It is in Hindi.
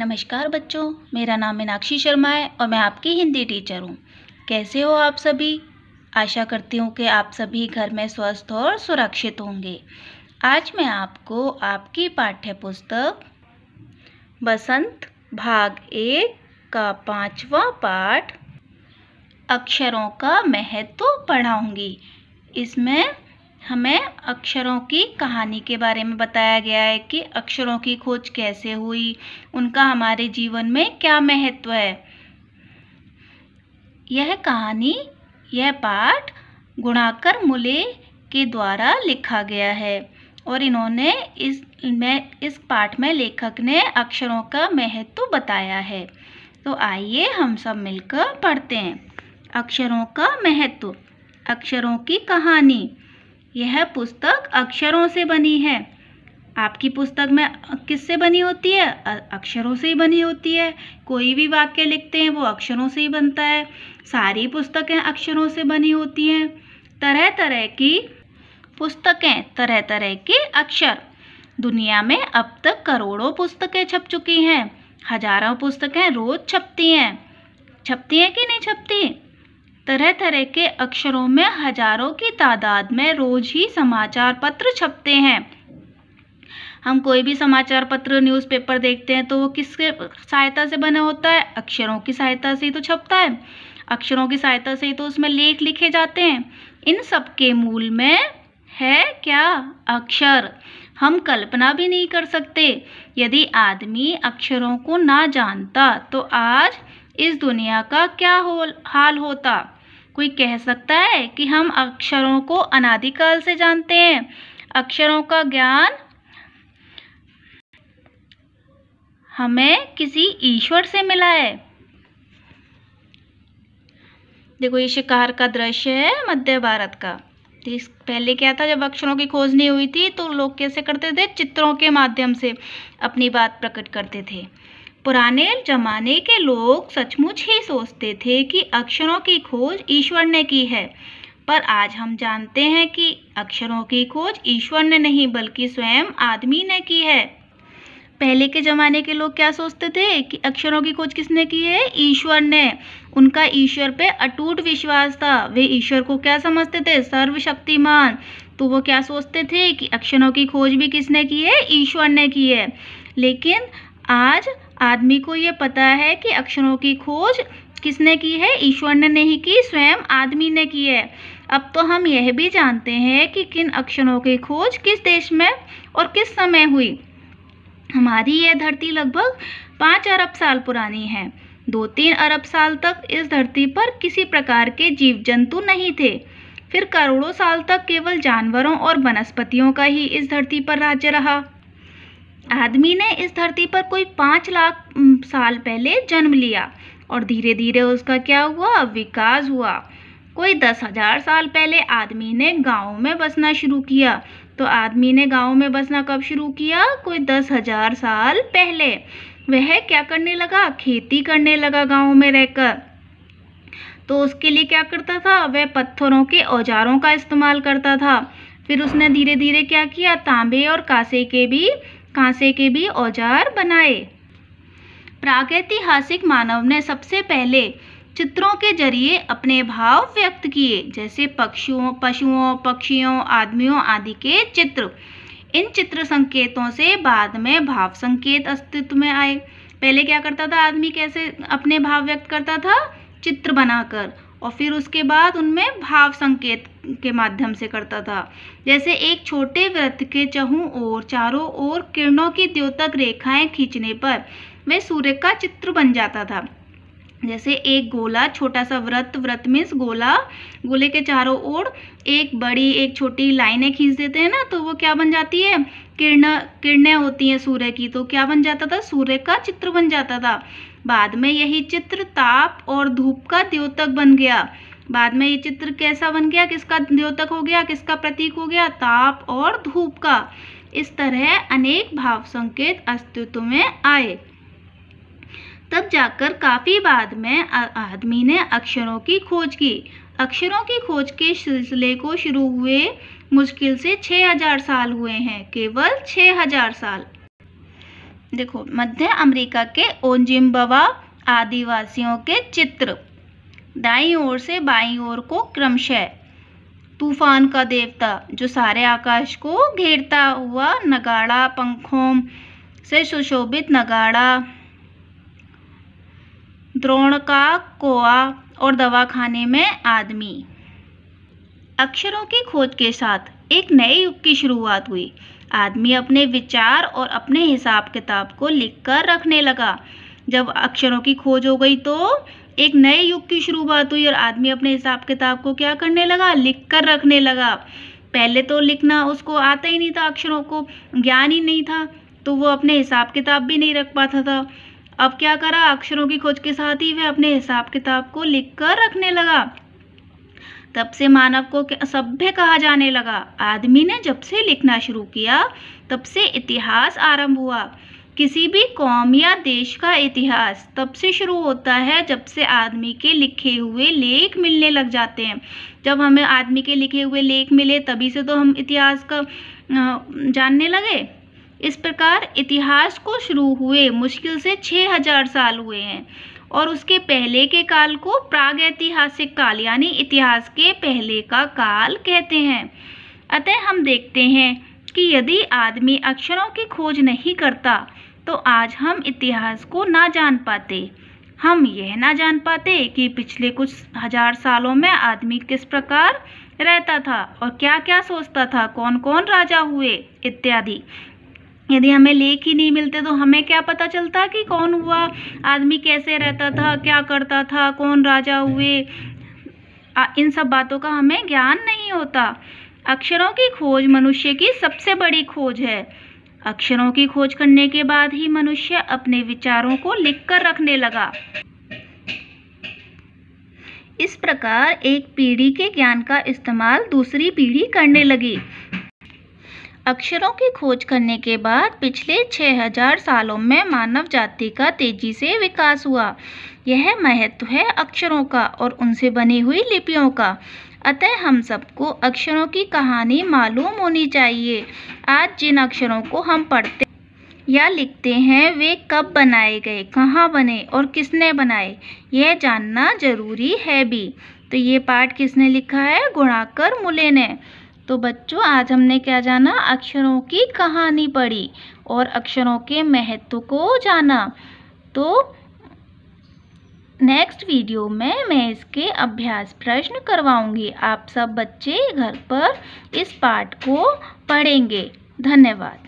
नमस्कार बच्चों मेरा नाम मीनाक्षी शर्मा है और मैं आपकी हिंदी टीचर हूँ कैसे हो आप सभी आशा करती हूँ कि आप सभी घर में स्वस्थ और सुरक्षित होंगे आज मैं आपको आपकी पाठ्य पुस्तक बसंत भाग एक का पांचवा पाठ अक्षरों का महत्व पढ़ाऊँगी इसमें हमें अक्षरों की कहानी के बारे में बताया गया है कि अक्षरों की खोज कैसे हुई उनका हमारे जीवन में क्या महत्व है यह कहानी यह पाठ गुणाकर मुले के द्वारा लिखा गया है और इन्होंने इस में इस पाठ में लेखक ने अक्षरों का महत्व बताया है तो आइए हम सब मिलकर पढ़ते हैं अक्षरों का महत्व अक्षरों की कहानी यह पुस्तक अक्षरों से बनी है आपकी पुस्तक में किससे बनी होती है अक्षरों से ही बनी होती है कोई भी वाक्य लिखते हैं वो अक्षरों से ही बनता है सारी पुस्तकें अक्षरों से बनी होती हैं तरह तरह की पुस्तकें तरह तरह के अक्षर दुनिया में अब तक करोड़ों पुस्तकें छप चुकी हैं हजारों पुस्तकें रोज छपती हैं छपती हैं कि नहीं छपती तरह तरह के अक्षरों में हजारों की तादाद में रोज ही समाचार पत्र छपते हैं हम कोई भी समाचार पत्र न्यूज़पेपर देखते हैं तो वो किसके सहायता से बना होता है अक्षरों की सहायता से ही तो छपता है अक्षरों की सहायता से ही तो उसमें लेख लिखे जाते हैं इन सब के मूल में है क्या अक्षर हम कल्पना भी नहीं कर सकते यदि आदमी अक्षरों को ना जानता तो आज इस दुनिया का क्या हो हाल होता कोई कह सकता है कि हम अक्षरों को अनादिकाल से जानते हैं अक्षरों का ज्ञान हमें किसी ईश्वर से मिला है देखो ये शिकार का दृश्य है मध्य भारत का पहले क्या था जब अक्षरों की खोज नहीं हुई थी तो लोग कैसे करते थे चित्रों के माध्यम से अपनी बात प्रकट करते थे पुराने जमाने के लोग सचमुच ही सोचते थे कि अक्षरों की खोज ईश्वर ने की है पर आज हम जानते हैं कि अक्षरों की खोज ईश्वर ने नहीं बल्कि स्वयं आदमी ने की है पहले के ज़माने के लोग क्या सोचते थे कि अक्षरों की खोज किसने की है ईश्वर ने उनका ईश्वर पे अटूट विश्वास था वे ईश्वर को क्या समझते थे सर्वशक्तिमान तो वो क्या सोचते थे कि अक्षरों की खोज भी किसने की है ईश्वर ने की है लेकिन आज आदमी को ये पता है कि अक्षरों की खोज किसने की है ईश्वर ने नहीं की स्वयं आदमी ने की है अब तो हम यह भी जानते हैं कि किन अक्षरों की खोज किस देश में और किस समय हुई हमारी यह धरती लगभग पाँच अरब साल पुरानी है दो तीन अरब साल तक इस धरती पर किसी प्रकार के जीव जंतु नहीं थे फिर करोड़ों साल तक केवल जानवरों और वनस्पतियों का ही इस धरती पर राज्य रहा आदमी ने इस धरती पर कोई पाँच लाख साल पहले जन्म लिया और धीरे धीरे उसका क्या हुआ विकास हुआ कोई दस हजार साल पहले आदमी ने गाँव में बसना शुरू किया तो आदमी ने गाँव में बसना कब शुरू किया कोई दस हजार साल पहले वह क्या करने लगा खेती करने लगा गाँव में रहकर तो उसके लिए क्या करता था वह पत्थरों के औजारों का इस्तेमाल करता था फिर उसने धीरे धीरे क्या किया तांबे और कांसे के भी कांसे के भी औजार बनाए प्रागैतिहासिक मानव ने सबसे पहले चित्रों के जरिए अपने भाव व्यक्त किए जैसे पक्षियों पशुओं पक्षियों आदमियों आदि के चित्र इन चित्र संकेतों से बाद में भाव संकेत अस्तित्व में आए पहले क्या करता था आदमी कैसे अपने भाव व्यक्त करता था चित्र बनाकर और फिर उसके बाद उनमें भाव संकेत के माध्यम से करता था जैसे एक छोटे वृत्त के चहु ओर चारों ओर किरणों की द्योतक रेखाएं खींचने पर वह सूर्य का चित्र बन जाता था जैसे एक गोला छोटा सा व्रत व्रत मीन्स गोला गोले के चारों ओर एक बड़ी एक छोटी लाइनें खींच देते हैं ना तो वो क्या बन जाती है किरण किरणें होती हैं सूर्य की तो क्या बन जाता था सूर्य का चित्र बन जाता था बाद में यही चित्र ताप और धूप का द्योतक बन गया बाद में ये चित्र कैसा बन गया किसका द्योतक हो गया किसका प्रतीक हो गया ताप और धूप का इस तरह अनेक भाव संकेत अस्तित्व में आए तब जाकर काफ़ी बाद में आदमी ने अक्षरों की खोज की अक्षरों की खोज के सिलसिले को शुरू हुए मुश्किल से 6000 साल हुए हैं केवल 6000 साल देखो मध्य अमेरिका के ओजिम्बवा आदिवासियों के चित्र दाई ओर से बाई ओर को क्रमशः तूफान का देवता जो सारे आकाश को घेरता हुआ नगाड़ा पंखों से सुशोभित नगाड़ा द्रोण का कोआ और दवाखाने में आदमी अक्षरों की खोज के साथ एक नए युग की शुरुआत हुई आदमी अपने विचार और अपने हिसाब किताब को लिखकर रखने लगा जब अक्षरों की खोज हो गई तो एक नए युग की शुरुआत हुई और आदमी अपने हिसाब किताब को क्या करने लगा लिख कर रखने लगा पहले तो लिखना उसको आता ही नहीं था अक्षरों को ज्ञान ही नहीं था तो वो अपने हिसाब किताब भी नहीं रख पाता था अब क्या करा अक्षरों की खोज के साथ ही वह अपने हिसाब किताब को लिख कर रखने लगा तब से मानव को सभ्य कहा जाने लगा आदमी ने जब से लिखना शुरू किया तब से इतिहास आरंभ हुआ किसी भी कौम या देश का इतिहास तब से शुरू होता है जब से आदमी के लिखे हुए लेख मिलने लग जाते हैं जब हमें आदमी के लिखे हुए लेख मिले तभी से तो हम इतिहास का जानने लगे इस प्रकार इतिहास को शुरू हुए मुश्किल से छः हजार साल हुए हैं और उसके पहले के काल को प्राग ऐतिहासिक काल यानी इतिहास के पहले का काल कहते हैं अतः हम देखते हैं कि यदि आदमी अक्षरों की खोज नहीं करता तो आज हम इतिहास को ना जान पाते हम यह ना जान पाते कि पिछले कुछ हजार सालों में आदमी किस प्रकार रहता था और क्या क्या सोचता था कौन कौन राजा हुए इत्यादि यदि हमें लेख ही नहीं मिलते तो हमें क्या पता चलता कि कौन हुआ आदमी कैसे रहता था क्या करता था कौन राजा हुए इन सब बातों का हमें ज्ञान नहीं होता अक्षरों की खोज मनुष्य की सबसे बड़ी खोज है अक्षरों की खोज करने के बाद ही मनुष्य अपने विचारों को लिखकर रखने लगा इस प्रकार एक पीढ़ी के ज्ञान का इस्तेमाल दूसरी पीढ़ी करने लगी अक्षरों की खोज करने के बाद पिछले 6000 सालों में मानव जाति का तेजी से विकास हुआ यह महत्व है अक्षरों का और उनसे बनी हुई लिपियों का अतः हम सबको अक्षरों की कहानी मालूम होनी चाहिए आज जिन अक्षरों को हम पढ़ते या लिखते हैं वे कब बनाए गए कहाँ बने और किसने बनाए यह जानना जरूरी है भी तो ये पाठ किसने लिखा है गुणाकर मुले ने तो बच्चों आज हमने क्या जाना अक्षरों की कहानी पढ़ी और अक्षरों के महत्व को जाना तो नेक्स्ट वीडियो में मैं इसके अभ्यास प्रश्न करवाऊंगी आप सब बच्चे घर पर इस पाठ को पढ़ेंगे धन्यवाद